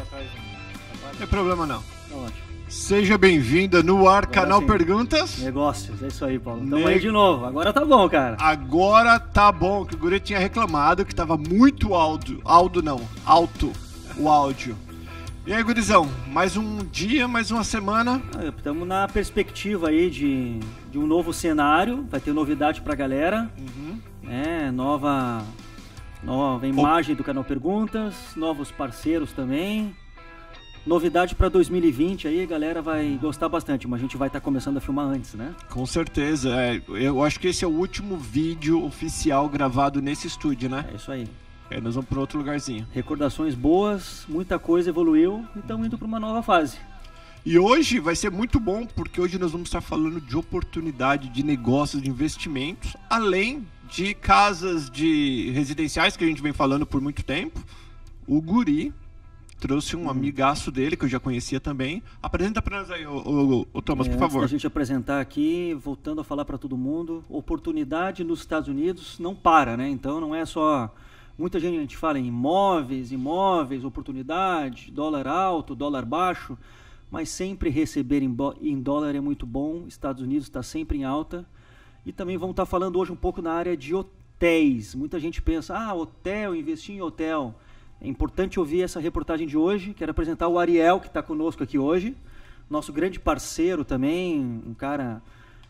Não tem problema não. Tá ótimo. Seja bem-vinda no ar, agora canal sim. Perguntas. Negócios, é isso aí, Paulo. Tamo aí de novo. Agora tá bom, cara. Agora tá bom, que o Guri tinha reclamado que tava muito alto. Alto não, alto o áudio. E aí, gurizão, mais um dia, mais uma semana. Estamos ah, na perspectiva aí de, de um novo cenário, vai ter novidade pra galera. Uhum. É, nova Nova imagem do canal Perguntas, novos parceiros também. Novidade para 2020 aí, galera vai gostar bastante, mas a gente vai estar tá começando a filmar antes, né? Com certeza. É, eu acho que esse é o último vídeo oficial gravado nesse estúdio, né? É isso aí. É, nós vamos para outro lugarzinho. Recordações boas, muita coisa evoluiu e estamos indo para uma nova fase. E hoje vai ser muito bom, porque hoje nós vamos estar falando de oportunidade de negócios, de investimentos, além de casas de residenciais que a gente vem falando por muito tempo, o Guri trouxe um hum. amigaço dele, que eu já conhecia também. Apresenta para nós aí, o Thomas, é, por favor. Antes da gente apresentar aqui, voltando a falar para todo mundo, oportunidade nos Estados Unidos não para, né? Então não é só... Muita gente, a gente fala em imóveis, imóveis, oportunidade, dólar alto, dólar baixo, mas sempre receber em, em dólar é muito bom. Estados Unidos está sempre em alta. E também vamos estar falando hoje um pouco na área de hotéis. Muita gente pensa, ah, hotel, investir em hotel. É importante ouvir essa reportagem de hoje. Quero apresentar o Ariel, que está conosco aqui hoje. Nosso grande parceiro também, um cara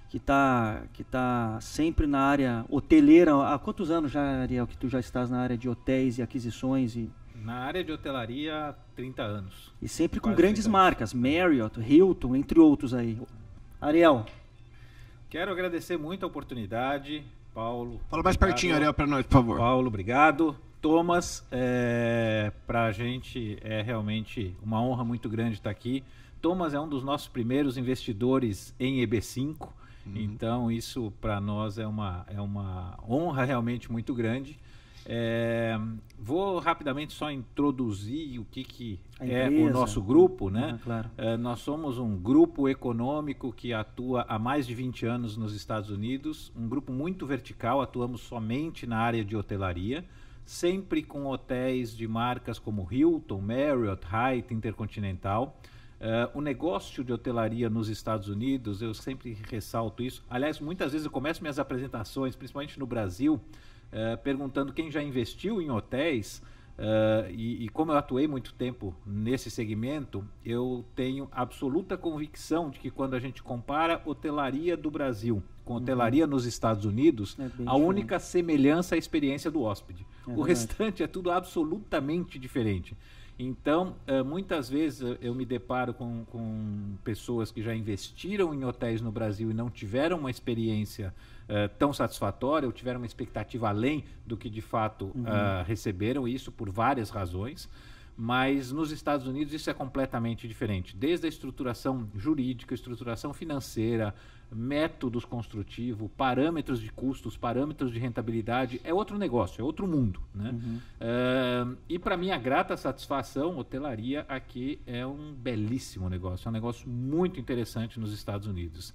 que está que tá sempre na área hoteleira. Há quantos anos já, Ariel, que tu já estás na área de hotéis e aquisições e na área de hotelaria, 30 anos. E sempre com Quase grandes marcas, Marriott, Hilton, entre outros aí. Ariel, Quero agradecer muito a oportunidade, Paulo. Fala mais obrigado. pertinho, Ariel, para nós, por favor. Paulo, obrigado. Thomas, é, para a gente é realmente uma honra muito grande estar aqui. Thomas é um dos nossos primeiros investidores em EB5, uhum. então isso para nós é uma, é uma honra realmente muito grande. É, vou rapidamente só introduzir o que, que é o nosso grupo. Né? Ah, claro. é, nós somos um grupo econômico que atua há mais de 20 anos nos Estados Unidos, um grupo muito vertical, atuamos somente na área de hotelaria, sempre com hotéis de marcas como Hilton, Marriott, Hyatt, Intercontinental. Uh, o negócio de hotelaria nos Estados Unidos, eu sempre ressalto isso. Aliás, muitas vezes eu começo minhas apresentações, principalmente no Brasil, é, perguntando quem já investiu em hotéis. Uh, e, e, como eu atuei muito tempo nesse segmento, eu tenho absoluta convicção de que quando a gente compara hotelaria do Brasil com hotelaria uhum. nos Estados Unidos, é a diferente. única semelhança é a experiência do hóspede. É o verdade. restante é tudo absolutamente diferente. Então, é, muitas vezes eu me deparo com, com pessoas que já investiram em hotéis no Brasil e não tiveram uma experiência uh, eh, tão satisfatória ou tiveram uma expectativa além do que de fato uhum. uh, receberam, isso por várias razões. Mas nos Estados Unidos isso é completamente diferente. Desde a estruturação jurídica, estruturação financeira, métodos construtivos, parâmetros de custos, parâmetros de rentabilidade, é outro negócio, é outro mundo. Né? Uhum. Uh, e para mim a grata satisfação, hotelaria aqui é um belíssimo negócio, é um negócio muito interessante nos Estados Unidos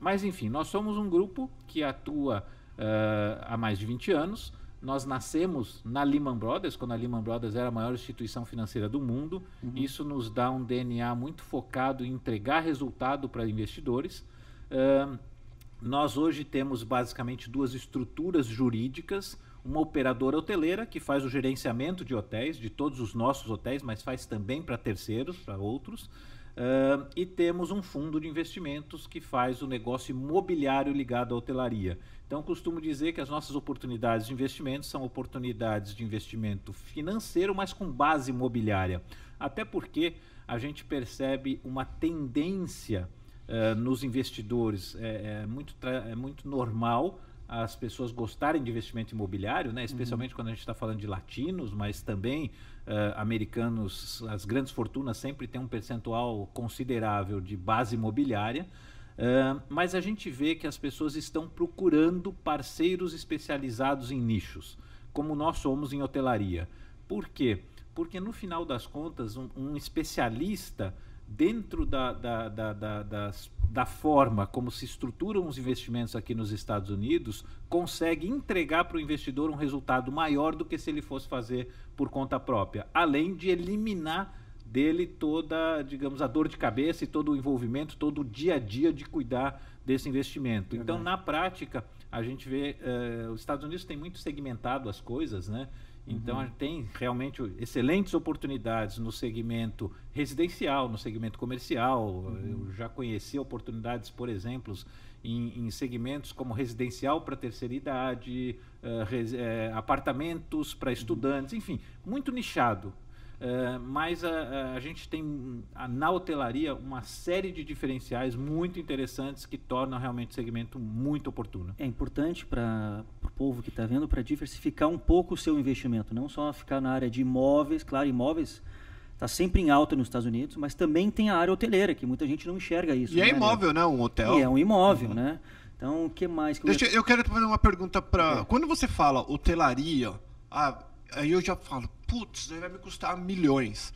mas enfim, nós somos um grupo que atua uh, há mais de 20 anos. Nós nascemos na Lehman Brothers, quando a Lehman Brothers era a maior instituição financeira do mundo. Uhum. Isso nos dá um DNA muito focado em entregar resultado para investidores. Uh, nós hoje temos basicamente duas estruturas jurídicas: uma operadora hoteleira, que faz o gerenciamento de hotéis, de todos os nossos hotéis, mas faz também para terceiros, para outros. Uh, e temos um fundo de investimentos que faz o negócio imobiliário ligado à hotelaria. Então, costumo dizer que as nossas oportunidades de investimento são oportunidades de investimento financeiro, mas com base imobiliária. Até porque a gente percebe uma tendência uh, nos investidores, é, é muito, é muito normal as pessoas gostarem de investimento imobiliário, né? especialmente uhum. quando a gente está falando de latinos, mas também uh, americanos, as grandes fortunas sempre têm um percentual considerável de base imobiliária. Uh, mas a gente vê que as pessoas estão procurando parceiros especializados em nichos, como nós somos em hotelaria. Por quê? Porque no final das contas, um, um especialista dentro da, da, da, das da forma como se estruturam os investimentos aqui nos Estados Unidos, consegue entregar para o investidor um resultado maior do que se ele fosse fazer por conta própria, além de eliminar dele toda, digamos, a dor de cabeça e todo o envolvimento, todo o dia a dia de cuidar desse investimento. Então, na prática, a gente vê, eh, os Estados Unidos tem muito segmentado as coisas, né? Então, uhum. a gente tem realmente excelentes oportunidades no segmento residencial, no segmento comercial. Uhum. Eu já conheci oportunidades, por exemplo, em, em segmentos como residencial para terceira idade, uh, res, uh, apartamentos para uhum. estudantes, enfim, muito nichado. Uh, mas a, a, gente tem a, na hotelaria uma série de diferenciais muito interessantes que tornam realmente o segmento muito oportuno. É importante para povo que está vendo para diversificar um pouco o seu investimento, não só ficar na área de imóveis, claro, imóveis está sempre em alta nos Estados Unidos, mas também tem a área hoteleira, que muita gente não enxerga isso. E é né? é imóvel, né? Um hotel. E é um imóvel, uhum. né? Então, o que mais? Que Deixa, eu... eu quero fazer uma pergunta para... É. Quando você fala hotelaria, ah, aí eu já falo, putz, vai me custar milhões.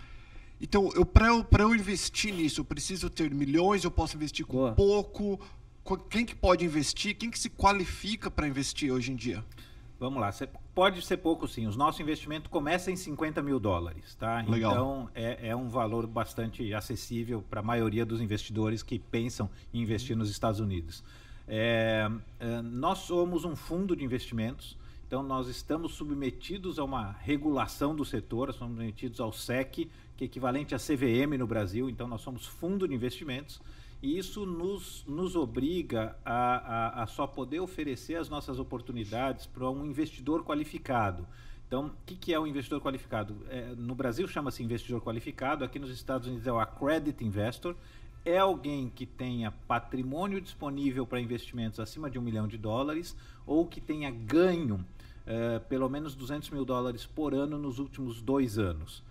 Então, eu, para eu, eu investir nisso, eu preciso ter milhões, eu posso investir com Boa. pouco quem que pode investir? Quem que se qualifica para investir hoje em dia? Vamos lá, pode ser pouco sim. O nosso investimento começa em 50 mil dólares, tá? Legal. Então é, é um valor bastante acessível para a maioria dos investidores que pensam em investir nos Estados Unidos. É, é, nós somos um fundo de investimentos, então nós estamos submetidos a uma regulação do setor, somos submetidos ao SEC, que é equivalente a CVM no Brasil, então nós somos fundo de investimentos e isso nos, nos obriga a, a, a só poder oferecer as nossas oportunidades para um investidor qualificado. Então, o que, que, é um investidor qualificado? É, no Brasil chama-se investidor qualificado, aqui nos Estados Unidos é o accredited investor. É alguém que tenha patrimônio disponível para investimentos acima de um milhão de dólares ou que tenha ganho é, pelo menos 200 mil dólares por ano nos últimos dois anos.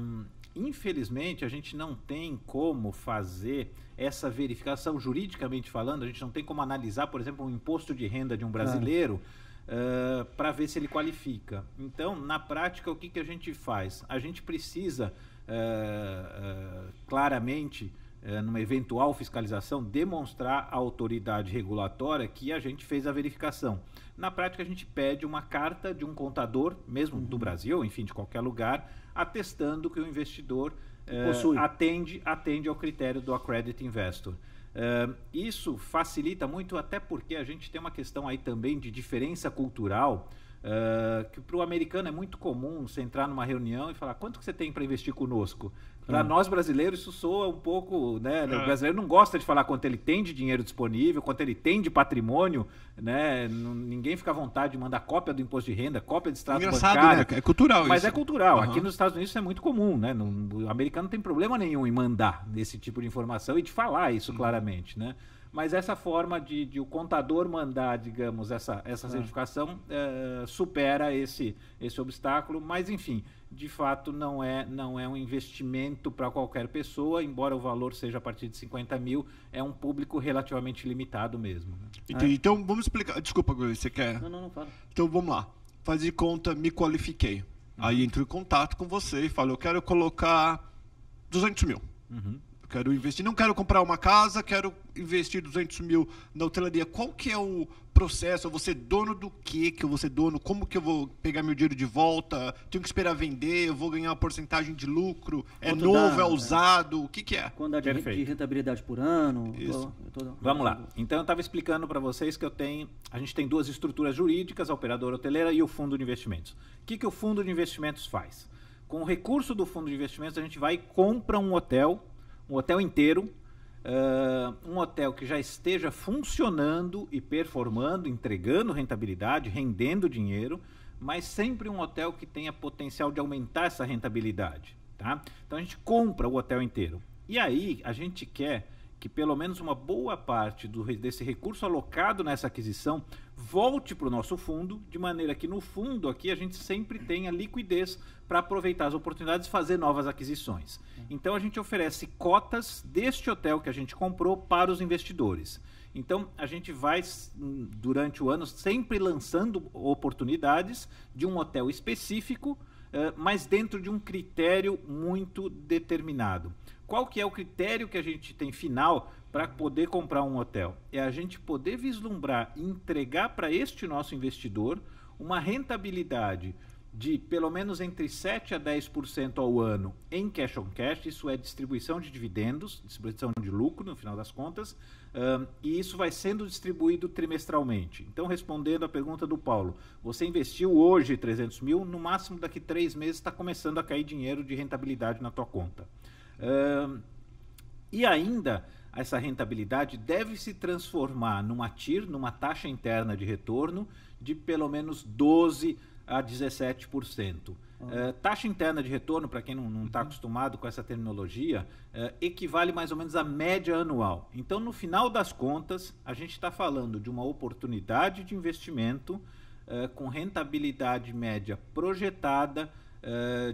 Um, Infelizmente, a gente não tem como fazer essa verificação juridicamente falando, a gente não tem como analisar, por exemplo, o um imposto de renda de um brasileiro. Claro. Uh, para ver se ele qualifica. Então, na prática, o que, que a gente faz? A gente precisa uh, uh, claramente eh, numa eventual fiscalização, demonstrar à autoridade regulatória que a gente fez a verificação. Na prática, a gente pede uma carta de um contador, mesmo uhum. do Brasil, enfim, de qualquer lugar, atestando que o investidor eh, atende, atende ao critério do Accredit Investor. Eh, isso facilita muito, até porque a gente tem uma questão aí também de diferença cultural. Uh, que para o americano é muito comum você entrar numa reunião e falar quanto que você tem para investir conosco? Para hum. nós brasileiros, isso soa um pouco. Né? É. O brasileiro não gosta de falar quanto ele tem de dinheiro disponível, quanto ele tem de patrimônio. Né? Ninguém fica à vontade de mandar cópia do imposto de renda, cópia de extrato Engraçado, bancário. Né? É cultural Mas isso. é cultural. Uhum. Aqui nos Estados Unidos isso é muito comum. Né? O americano não tem problema nenhum em mandar esse tipo de informação e de falar isso hum. claramente. Né? Mas essa forma de, de o contador mandar, digamos, essa, essa ah. certificação é, supera esse, esse obstáculo. Mas, enfim, de fato não é, não é um investimento para qualquer pessoa, embora o valor seja a partir de 50 mil, é um público relativamente limitado mesmo. Né? É. Então vamos explicar. Desculpa, você quer? Não, não, não, fala. Então vamos lá. Faz de conta, me qualifiquei. Uhum. Aí entro em contato com você e falo, eu quero colocar 200 mil. Uhum quero investir, não quero comprar uma casa, quero investir 200 mil na hotelaria. Qual que é o processo? Eu vou ser é dono do que que eu vou ser dono? Como que eu vou pegar meu dinheiro de volta? Tenho que esperar vender? Eu vou ganhar uma porcentagem de lucro? É Quanto novo? Dá, é usado? É. O que que é? Quando a de, de rentabilidade por ano? Isso. Tô, tô... Vamos lá. Então eu estava explicando para vocês que eu tenho, a gente tem duas estruturas jurídicas, a operadora hoteleira e o fundo de investimentos. O que que o fundo de investimentos faz? Com o recurso do fundo de investimentos, a gente vai e compra um hotel um hotel inteiro, uh, um hotel que já esteja funcionando e performando, entregando rentabilidade, rendendo dinheiro, mas sempre um hotel que tenha potencial de aumentar essa rentabilidade. Tá? Então a gente compra o hotel inteiro. E aí a gente quer que pelo menos uma boa parte do, desse recurso alocado nessa aquisição volte para o nosso fundo, de maneira que no fundo aqui a gente sempre tenha liquidez para aproveitar as oportunidades e fazer novas aquisições. Então a gente oferece cotas deste hotel que a gente comprou para os investidores. Então, a gente vai, hum, durante o ano, sempre lançando oportunidades de um hotel específico, eh, mas dentro de um critério muito determinado qual que é o critério que a gente tem final para poder comprar um hotel? É a gente poder vislumbrar e entregar para este nosso investidor uma rentabilidade de pelo menos entre 7 a 10% ao ano em cash on cash, isso é distribuição de dividendos, distribuição de lucro, no final das contas, um, e isso vai sendo distribuído trimestralmente. Então, respondendo à pergunta do Paulo, você investiu hoje 300 mil, no máximo daqui três meses está começando a cair dinheiro de rentabilidade na tua conta. Uh, e ainda, essa rentabilidade deve se transformar numa TIR, numa taxa interna de retorno, de pelo menos 12% a 17%. Uh, eh, taxa interna de retorno, para quem não está uhum. acostumado com essa terminologia, uh, equivale mais ou menos à média anual. Então, no final das contas, a gente está falando de uma oportunidade de investimento uh, com rentabilidade média projetada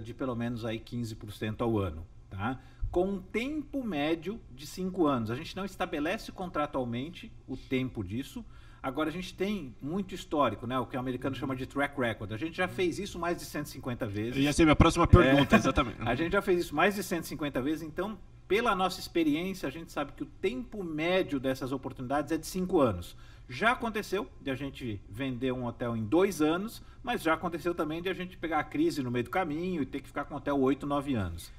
de pelo menos aí 15% ao ano. Tá? com um tempo médio de cinco anos. A gente não estabelece contratualmente o tempo disso. Agora, a gente tem muito histórico, né? o que o americano chama de track record. A gente já fez isso mais de 150 vezes. Ia ser é minha próxima é. pergunta, é, exatamente. A gente já fez isso mais de 150 vezes, então, pela nossa experiência, a gente sabe que o tempo médio dessas oportunidades é de cinco anos. Já aconteceu de a gente vender um hotel em dois anos, mas já aconteceu também de a gente pegar a crise no meio do caminho e ter que ficar com o hotel oito, nove anos.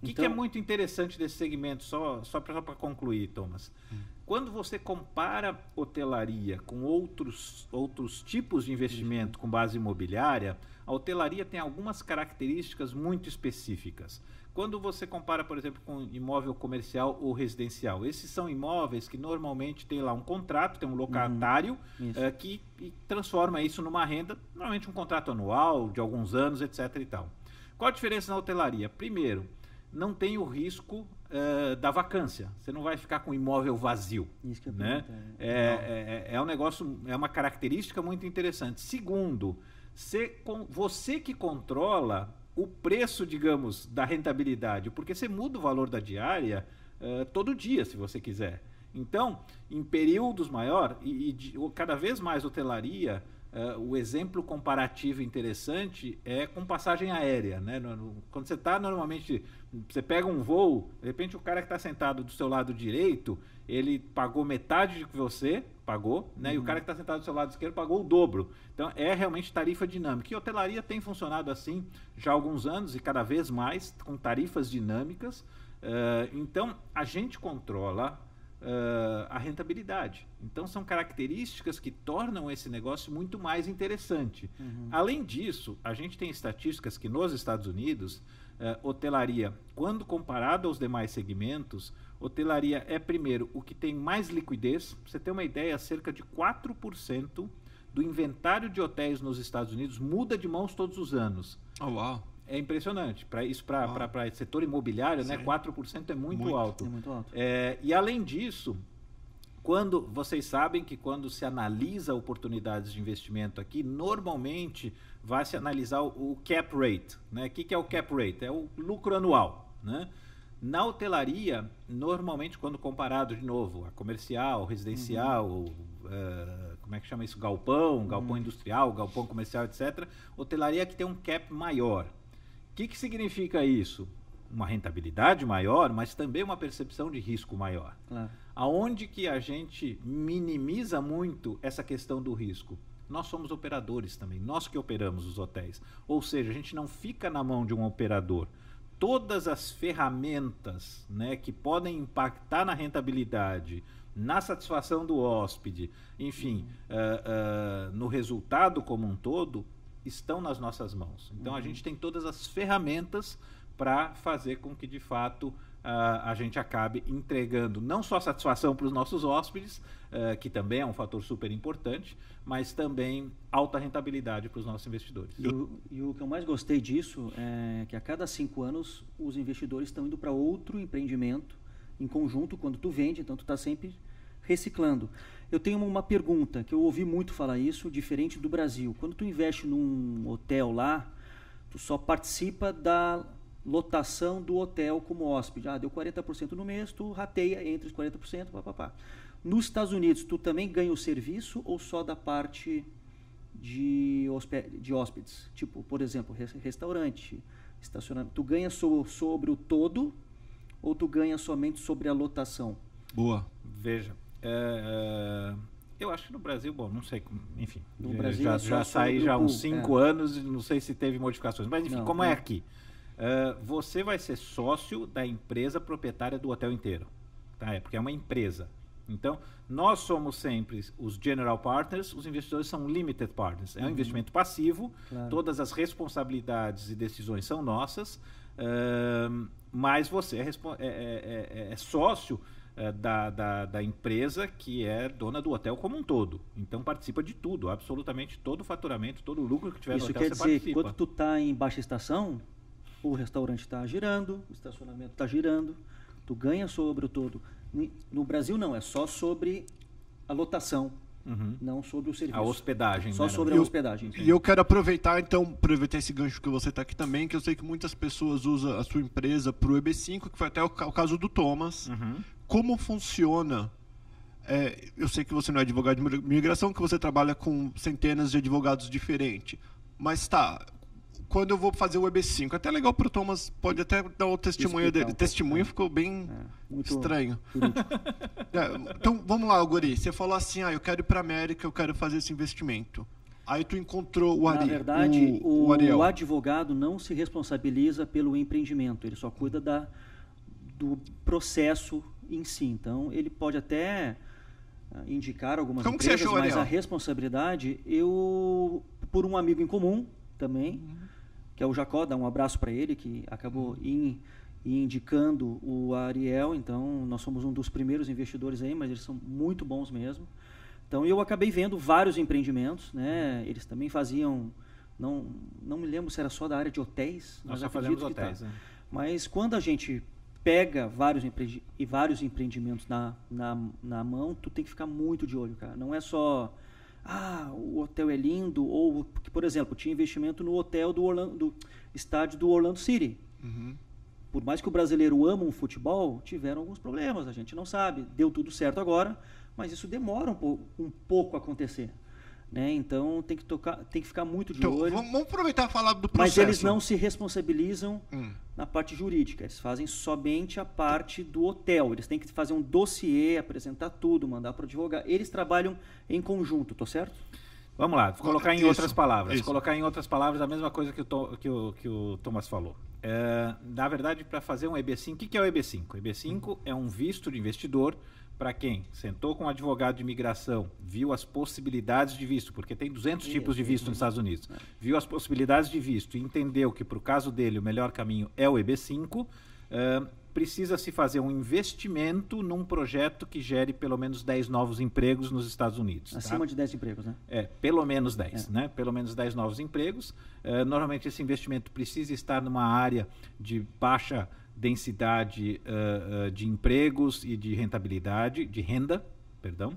O que, então... que, é então- muito interessante desse segmento, só, só para concluir, Thomas? Hum. Quando você compara hotelaria com outros, outros tipos de investimento com base imobiliária, a hotelaria tem algumas características muito específicas. Quando você compara, por exemplo, com imóvel comercial ou residencial, esses são imóveis que normalmente tem lá um contrato, tem um locatário é, que transforma isso numa renda, normalmente um contrato anual de alguns anos, etc. E tal. Qual a diferença na hotelaria? Primeiro, não tem o risco uh, da vacância. Você não vai ficar com imóvel vazio. Isso que eu né? É. É, é, é, é, um negócio, é uma característica muito interessante. Segundo, você, você que controla o preço, digamos, da rentabilidade, porque você muda o valor da diária uh, todo dia, se você quiser. Então, em períodos maior e, e cada vez mais hotelaria Uh, o exemplo comparativo interessante é com passagem aérea. Né? No, no, quando você está normalmente, você pega um voo, de repente o cara que está sentado do seu lado direito, ele pagou metade do que você pagou, né? Uhum. e o uhum. cara que está sentado do seu lado esquerdo pagou o dobro. Então é realmente tarifa dinâmica. E hotelaria tem funcionado assim já há alguns anos e cada vez mais, com tarifas dinâmicas. Uh, então a gente controla uh, a rentabilidade. Então, são características que tornam esse negócio muito mais interessante. Uhum. Além disso, a gente tem estatísticas que nos Estados Unidos, uh, hotelaria, quando comparada aos demais segmentos, hotelaria é primeiro o que tem mais liquidez. Pra você tem uma ideia, cerca de 4% do inventário de hotéis nos Estados Unidos muda de mãos todos os anos. Oh, uau é impressionante. Para isso, para ah. setor imobiliário, né, 4% é muito, muito. alto. É muito alto. É, e além disso, quando vocês sabem que quando se analisa oportunidades de investimento aqui, normalmente vai se analisar o, o cap rate. Né? O que, que é o cap rate? É o lucro anual. Né? Na hotelaria, normalmente, quando comparado de novo a comercial, residencial, uhum. uh, como é que chama isso? Galpão, galpão uhum. industrial, galpão comercial, etc. Hotelaria que tem um cap maior que, que significa isso? Uma rentabilidade maior, mas também uma percepção de risco maior. Claro. Aonde que a gente minimiza muito essa questão do risco? Nós somos operadores também, nós que operamos os hotéis. Ou seja, a gente não fica na mão de um operador todas as ferramentas né, que podem impactar na rentabilidade, na satisfação do hóspede, enfim, uhum. uh, uh, no resultado como um todo, estão nas nossas mãos. Então uhum. a gente tem todas as ferramentas para fazer com que de fato uh, a gente acabe entregando não só satisfação para os nossos hóspedes, uh, que também é um fator super importante, mas também alta rentabilidade para os nossos investidores. E o, e o, que eu mais gostei disso é que a cada cinco anos os investidores estão indo para outro empreendimento em conjunto quando tu vende, então tu está sempre reciclando. Eu tenho uma pergunta, que eu ouvi muito falar isso, diferente do Brasil. Quando tu investe num hotel lá, tu só participa da lotação do hotel como hóspede. Ah, deu 40% no mês, tu rateia entre os 40%, papapá. Nos Estados Unidos, tu também ganha o serviço ou só da parte de, de hóspedes? Tipo, por exemplo, restaurante, estacionamento. Tu ganha so sobre o todo ou tu ganha somente sobre a lotação? Boa. Veja, é, é, eu acho que no Brasil, bom, não sei, enfim. No Brasil, já, é já saí já uns 5 é. anos, não sei se teve modificações, mas enfim, não, como é não. é aqui? você vai ser sócio da empresa proprietária do hotel inteiro, tá? É porque é uma empresa. Então, nós somos sempre os general partners, os investidores são limited partners. É um uhum. investimento passivo, claro. todas as responsabilidades e decisões são nossas, uh, mas você é, é, é sócio eh, da, da, da, empresa que é dona do hotel como um todo. Então participa de tudo, absolutamente todo o faturamento, todo o lucro que tiver Isso no hotel. Isso quer dizer, participa. quando tu está em baixa estação, o restaurante está girando, o estacionamento está girando, tu ganha sobre o todo. No Brasil não, é só sobre a lotação. Uhum. Não sobre o serviço. A hospedagem. Só né? sobre eu, a hospedagem. E eu quero aproveitar, então, aproveitar esse gancho que você está aqui também, que eu sei que muitas pessoas usam a sua empresa para o EB5, que foi até o, o caso do Thomas, uhum como funciona. É, eu sei que você não é advogado de migração, que você trabalha com centenas de advogados diferentes. Mas tá, quando eu vou fazer o EB5. É até legal para o Thomas, pode até dar o testemunho Explicar dele. Um testemunho é. ficou bem é, estranho. É, então, vamos lá, Guri. Você falou assim, ah, eu quero ir para América, eu quero fazer esse investimento. Aí tu encontrou o Ariel. Na verdade, o, o, o, advogado não se responsabiliza pelo empreendimento, ele só cuida da, do processo em si. Então, ele pode até ah, indicar algumas Como empresas, achou, mas a responsabilidade eu por um amigo em comum também, uhum. que é o Jacó, dá um abraço para ele que acabou in, uhum. indicando o Ariel, então nós somos um dos primeiros investidores aí, mas eles são muito bons mesmo. Então eu acabei vendo vários empreendimentos, né? Eles também faziam não não me lembro se era só da área de hotéis, nós já fazíamos tá. hotéis. Tá. É. Mas quando a gente pega vários, empre... e vários empreendimentos na, na, na mão, tu tem que ficar muito de olho, cara. Não é só ah, o hotel é lindo, ou, por exemplo, tinha investimento no hotel do, Orlando, do estádio do Orlando City. Uhum. Por mais que o brasileiro ama o futebol, tiveram alguns problemas, a gente não sabe. Deu tudo certo agora, mas isso demora um, pouco, um pouco a acontecer. Né? Então tem que tocar, tem que ficar muito de então, olho. Vamos aproveitar e falar do processo. Mas eles não se responsabilizam hum. na parte jurídica. Eles fazem somente a parte do hotel. Eles têm que fazer um dossiê, apresentar tudo, mandar para o advogado. Eles trabalham em conjunto, tô certo? Vamos lá, colocar em isso, outras palavras. Isso. Colocar em outras palavras a mesma coisa que o, que o, que o Thomas falou. É, na verdade, para fazer um EB5, o que, que é o EB5? O EB5 é um visto de investidor para quem sentou com um advogado de imigração, viu as possibilidades de visto, porque tem 200 tipos de visto nos uhum. Estados Unidos, é. viu as possibilidades de visto e entendeu que, para o caso dele, o melhor caminho é o EB5 precisa se fazer um investimento num projeto que gere pelo menos 10 novos empregos nos Estados Unidos. Tá? Acima tá? de 10 empregos, né? É, pelo menos 10, é. né? Pelo menos 10 novos empregos. É, normalmente esse investimento precisa estar numa área de baixa densidade uh, uh, de empregos e de rentabilidade, de renda, perdão.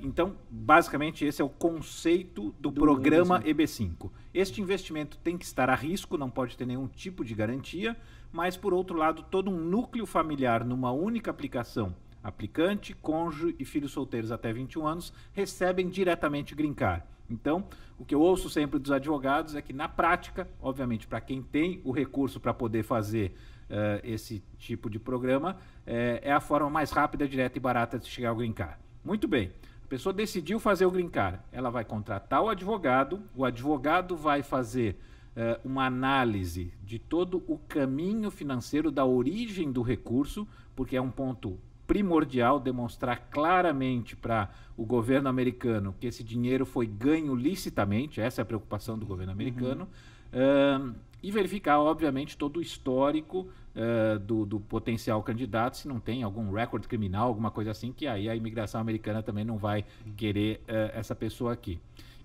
então, basicamente, esse é o conceito do, do programa EB5. EB5. Este investimento tem que estar a risco, não pode ter nenhum tipo de garantia mas por outro lado, todo um núcleo familiar numa única aplicação, aplicante, cônjuge e filhos solteiros até 21 anos, recebem diretamente grincar. Então, o que eu ouço sempre dos advogados é que, na prática, obviamente, para quem tem o recurso para poder fazer uh, esse tipo de programa, eh, é a forma mais rápida, direta e barata de chegar ao grincar. Muito bem. A pessoa decidiu fazer o grincar. Ela vai contratar o advogado, o advogado vai fazer eh, uma análise de todo o caminho financeiro da origem do recurso, porque é um ponto primordial demonstrar claramente para o governo americano que esse dinheiro foi ganho licitamente, essa é a preocupação do governo americano, uhum. uh, e verificar, obviamente, todo o histórico uh, do, do, potencial candidato, se não tem algum recorde criminal, alguma coisa assim, que aí a imigração americana também não vai querer uh, essa pessoa aqui.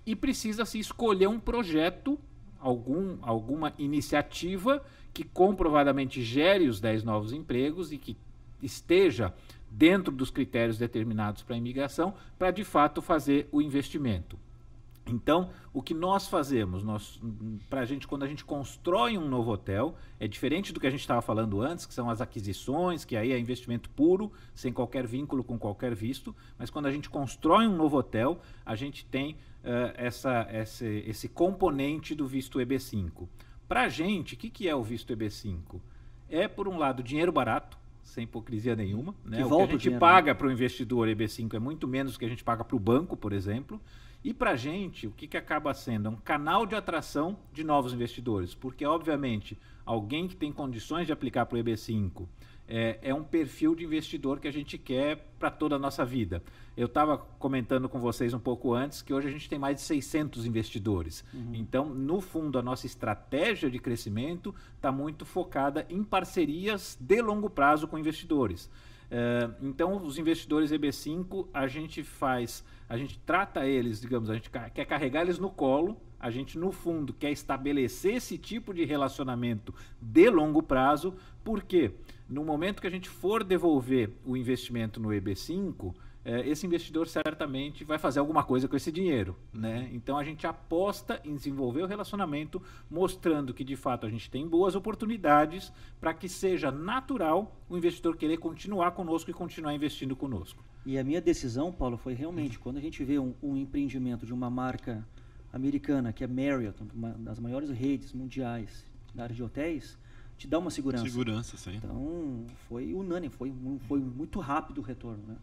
E precisa se escolher um projeto algum, alguma iniciativa que comprovadamente gere os 10 novos empregos e que esteja dentro dos critérios determinados para a imigração, para de fato fazer o investimento. Então, o que nós fazemos? Nós, pra gente, quando a gente constrói um novo hotel, é diferente do que a gente estava falando antes, que são as aquisições, que aí é investimento puro, sem qualquer vínculo com qualquer visto. Mas quando a gente constrói um novo hotel, a gente tem uh, essa, esse, esse componente do visto EB5. Para a gente, o que, que é o visto EB5? É, por um lado, dinheiro barato, sem hipocrisia nenhuma. Né? Que o que a gente né? paga para o investidor EB5 é muito menos do que a gente paga para o banco, por exemplo. E para a gente, o que, que acaba sendo? É um canal de atração de novos investidores, porque, obviamente, alguém que tem condições de aplicar para o EB5 é, é, um perfil de investidor que a gente quer para toda a nossa vida. Eu estava comentando com vocês um pouco antes que hoje a gente tem mais de 600 investidores. Uhum. Então, no fundo, a nossa estratégia de crescimento está muito focada em parcerias de longo prazo com investidores. É, então, os investidores EB5, a gente faz a gente trata eles, digamos, a gente quer carregar eles no colo, a gente, no fundo, quer estabelecer esse tipo de relacionamento de longo prazo, porque no momento que a gente for devolver o investimento no EB5, eh, esse investidor certamente vai fazer alguma coisa com esse dinheiro. Né? Então a gente aposta em desenvolver o relacionamento, mostrando que de fato a gente tem boas oportunidades para que seja natural o investidor querer continuar conosco e continuar investindo conosco. E a minha decisão, Paulo, foi realmente quando a gente vê um, um empreendimento de uma marca americana, que é Marriott, uma das maiores redes mundiais da área de hotéis, te dá uma segurança. Segurança, sim. Então, foi unânime, foi, foi muito rápido o retorno, né?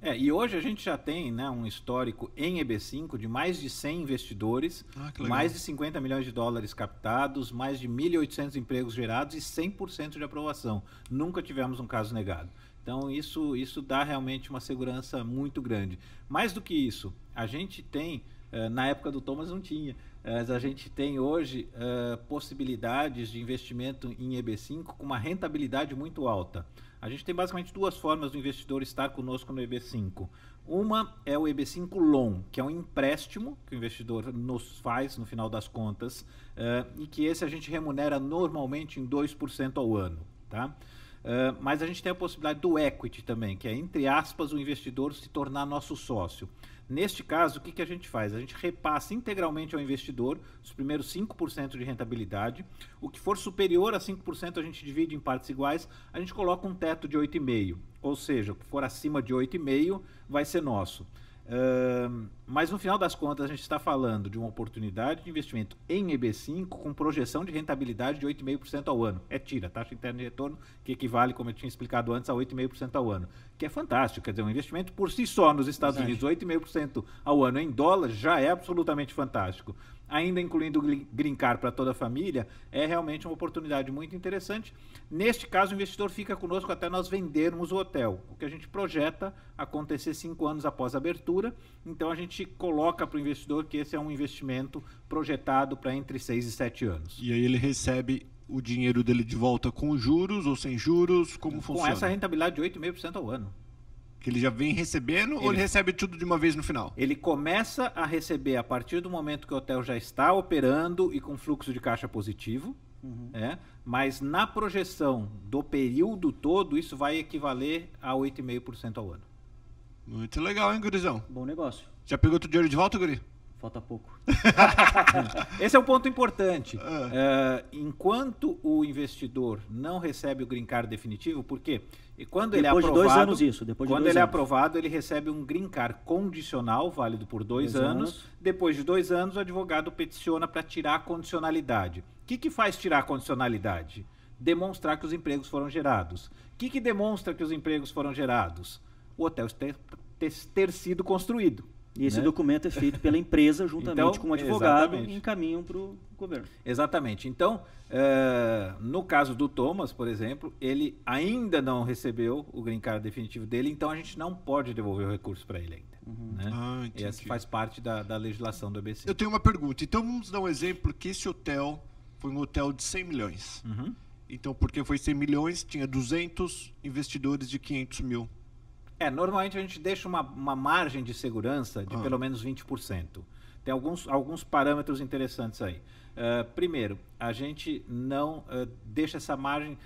É, e hoje a gente já tem né, um histórico em EB5 de mais de 100 investidores, ah, mais de 50 milhões de dólares captados, mais de 1.800 empregos gerados e 100% de aprovação. Nunca tivemos um caso negado. Então isso, isso dá realmente uma segurança muito grande. Mais do que isso, a gente tem, eh, na época do Thomas não tinha, mas a gente tem hoje eh, possibilidades de investimento em EB5 com uma rentabilidade muito alta. A gente tem basicamente duas formas do investidor estar conosco no EB5. Uma é o EB5 Loan, que é um empréstimo que o investidor nos faz no final das contas, eh, e que esse a gente remunera normalmente em 2% ao ano. Tá? Ah, mas a gente tem a possibilidade do equity também, que é, entre aspas, o investidor se tornar nosso sócio. Neste caso, o que, que a gente faz? A gente repassa integralmente ao investidor os primeiros 5% de rentabilidade. O que for superior a 5% a gente divide em partes iguais, a gente coloca um teto de 8,5%. Ou seja, o que for acima de 8,5% vai ser nosso. Uh, mas no final das contas, a gente está falando de uma oportunidade de investimento em EB5 com projeção de rentabilidade de 8,5% ao ano. É tira, taxa interna de retorno, que equivale, como eu tinha explicado antes, a 8,5% ao ano. Que é fantástico, quer dizer, um investimento por si só nos Estados Exato. Unidos, 8,5% ao ano em dólar já é absolutamente fantástico ainda incluindo o Green Car para toda a família, é realmente uma oportunidade muito interessante. Neste caso, o investidor fica conosco até nós vendermos o hotel, o que a gente projeta acontecer cinco anos após a abertura. Então, a gente coloca para o investidor que esse é um investimento projetado para entre seis e sete anos. E aí ele recebe o dinheiro dele de volta com juros ou sem juros? Como com funciona? Com essa rentabilidade de 8,5% ao ano. Que ele já vem recebendo ele... ou ele recebe tudo de uma vez no final? Ele começa a receber a partir do momento que o hotel já está operando e com fluxo de caixa positivo. Uhum. É, mas na projeção do período todo, isso vai equivaler a 8,5% ao ano. Muito legal, hein, gurizão? Bom negócio. Já pegou teu dinheiro de volta, guri? falta pouco. Esse é o um ponto importante. Uh, enquanto o investidor não recebe o green card definitivo, por quê? E quando depois ele é aprovado, de dois anos isso, depois de quando ele é anos. é aprovado, ele recebe um green card condicional, válido por dois, dois anos. anos. Depois de dois anos, o advogado peticiona para tirar a condicionalidade. O que, que faz tirar a condicionalidade? Demonstrar que os empregos foram gerados. O que, que demonstra que os empregos foram gerados? O hotel ter, ter sido construído. E esse né? documento é feito pela empresa, juntamente então, com o um advogado, e encaminham para o governo. Exatamente. Então, eh, no caso do Thomas, por exemplo, ele ainda não recebeu o green card definitivo dele, então a gente não pode devolver o recurso para ele ainda. Uhum. Né? Ah, entendi. faz parte da, da legislação do ABC. Eu tenho uma pergunta. Então, vamos dar um exemplo que esse hotel foi um hotel de 100 milhões. Uhum. Então, porque foi 100 milhões, tinha 200 investidores de 500 mil é, normalmente a gente deixa uma, uma margem de segurança de ah. pelo menos 20%. Tem alguns, alguns parâmetros interessantes aí. Uh, primeiro, a gente não uh, deixa essa margem,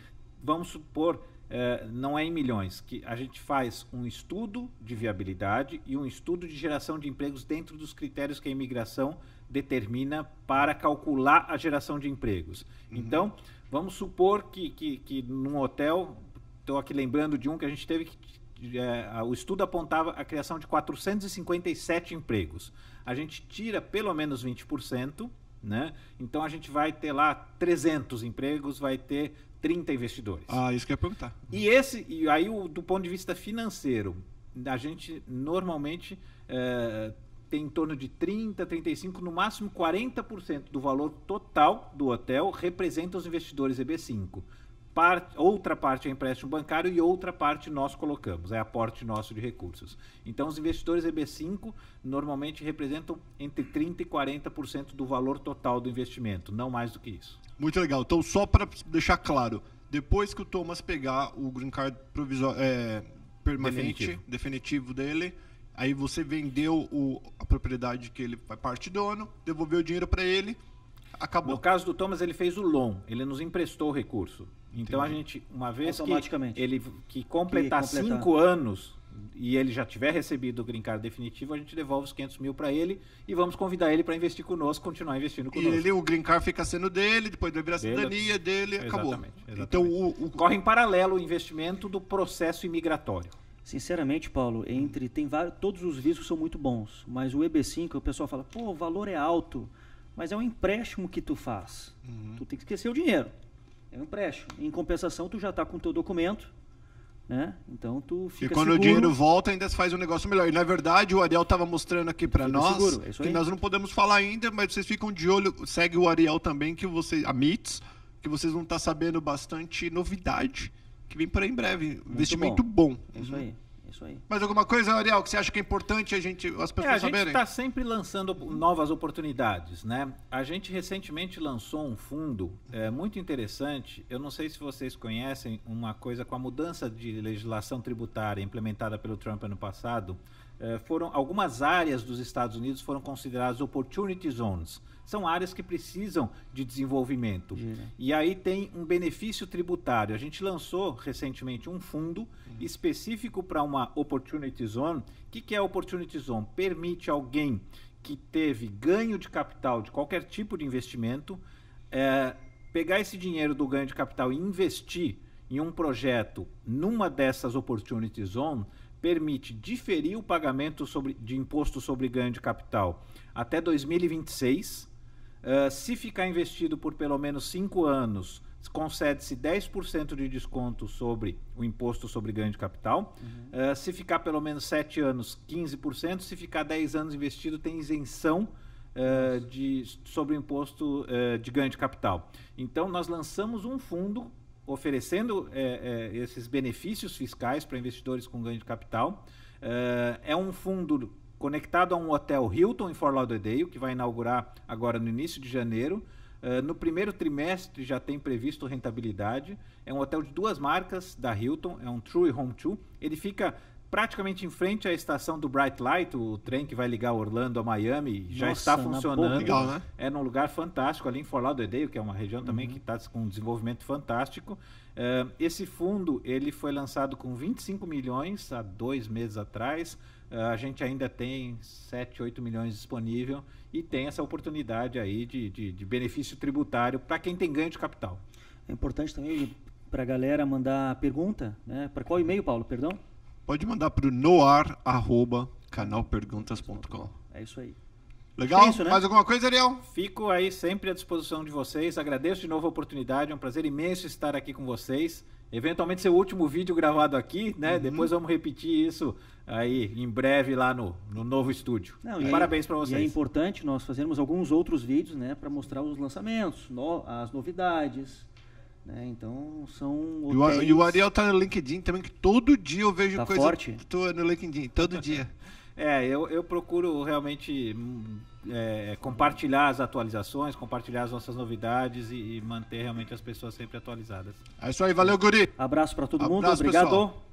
vamos supor, uh, não é em milhões, que a gente faz um estudo de viabilidade e um estudo de geração de empregos dentro dos critérios que a imigração determina para calcular a geração de empregos. Uhum. Então, vamos supor que, que, que num hotel, estou aqui lembrando de um que a gente teve que é, o estudo apontava a criação de 457 empregos. A gente tira pelo menos 20%, né? Então a gente vai ter lá 300 empregos, vai ter 30 investidores. Ah, isso que eu ia perguntar. E esse, e aí o, do ponto de vista financeiro, a gente normalmente é, tem em torno de 30, 35, no máximo 40% do valor total do hotel representa os investidores EB5. Parte, outra parte é empréstimo bancário e outra parte nós colocamos, é aporte nosso de recursos. Então, os investidores EB5 normalmente representam entre 30% e 40% do valor total do investimento, não mais do que isso. Muito legal. Então, só para deixar claro, depois que o Thomas pegar o green card provisório, é, permanente, definitivo. definitivo dele, aí você vendeu o, a propriedade que ele vai parte dono, devolveu o dinheiro para ele acabou. No caso do Thomas, ele fez o loan, ele nos emprestou o recurso. Então Entendi. a gente, uma vez que ele que completar, que completar cinco anos e ele já tiver recebido o green card definitivo, a gente devolve os 500 mil para ele e vamos convidar ele para investir conosco, continuar investindo conosco. E ele, o green card fica sendo dele, depois da virar cidadania dele, exatamente, acabou. Exatamente. Então o, o... corre em paralelo o investimento do processo imigratório. Sinceramente, Paulo, entre tem vários, todos os vistos são muito bons, mas o EB5 o pessoal fala, pô, o valor é alto mas é um empréstimo que tu faz. Uhum. Tu tem que esquecer o dinheiro. É um empréstimo. Em compensação, tu já está com o teu documento, né? Então tu fica E quando seguro. o dinheiro volta, ainda faz um negócio melhor. E na verdade, o Ariel estava mostrando aqui para nós seguro, é que nós não podemos falar ainda, mas vocês ficam de olho, segue o Ariel também que vocês, a MITS, que vocês vão estar tá sabendo bastante novidade que vem para em breve. Muito Investimento bom. bom. É uhum. isso aí. Isso aí. Mais alguma coisa, Ariel, que você acha que é importante a gente, as pessoas é, a saberem? A gente está sempre lançando novas oportunidades, né? A gente recentemente lançou um fundo é, muito interessante. Eu não sei se vocês conhecem uma coisa com a mudança de legislação tributária implementada pelo Trump ano passado. É, foram algumas áreas dos Estados Unidos foram consideradas opportunity zones são áreas que precisam de desenvolvimento. Gira. E aí tem um benefício tributário. A gente lançou recentemente um fundo uhum. específico para uma Opportunity Zone. O que, que é a Opportunity Zone? Permite alguém que teve ganho de capital de qualquer tipo de investimento é, pegar esse dinheiro do ganho de capital e investir em um projeto numa dessas Opportunity Zone permite diferir o pagamento sobre, de imposto sobre ganho de capital até 2026 ah, se ficar investido por pelo menos 5 anos, concede-se 10% de desconto sobre o imposto sobre ganho de capital. Uhum. Uh, se ficar pelo menos 7 anos, 15%. Se ficar 10 anos investido, tem isenção uh, de, sobre o imposto de ganho de capital. Então, nós lançamos um fundo oferecendo eh, eh, esses benefícios fiscais para investidores com ganho de capital. é um fundo conectado a um hotel Hilton em Fort Lauderdale, que vai inaugurar agora no início de janeiro. Uh, no primeiro trimestre já tem previsto rentabilidade. É um hotel de duas marcas da Hilton, é um True Home 2. Ele fica praticamente em frente à estação do Bright Light, o trem que vai ligar Orlando a Miami, Nossa, já está funcionando. É, legal, né? é num lugar fantástico, ali em Fort Lauderdale, que é uma região também uhum. que está com um desenvolvimento fantástico. Uh, esse fundo ele foi lançado com 25 milhões há dois meses atrás ah, a gente ainda tem 7, 8 milhões disponível e tem essa oportunidade aí de, de, de benefício tributário para quem tem ganho de capital. É importante também para a galera mandar pergunta, né? Para qual e-mail, Paulo? Perdão? Pode mandar para o noar@canalperguntas.com. É isso aí. Legal? É isso, né? Mais alguma coisa, Ariel? Fico aí sempre à disposição de vocês. Agradeço de novo a oportunidade. É um prazer imenso estar aqui com vocês. Eventualmente ser o último vídeo gravado aqui, né? Uhum. Depois vamos repetir isso aí em breve lá no, no novo estúdio. Não, e Parabéns para vocês. E é importante nós fazermos alguns outros vídeos, né? Para mostrar os lançamentos, no, as novidades, né? Então são e, o, e o Ariel tá no LinkedIn também, que todo dia eu vejo tá coisa forte? Estou no LinkedIn, todo dia. É, eu, eu procuro realmente hum, é, compartilhar as atualizações, compartilhar as nossas novidades e, e, manter realmente as pessoas sempre atualizadas. É isso aí, valeu, Guri. Abraço para todo Abraço, mundo, obrigado. Pessoal.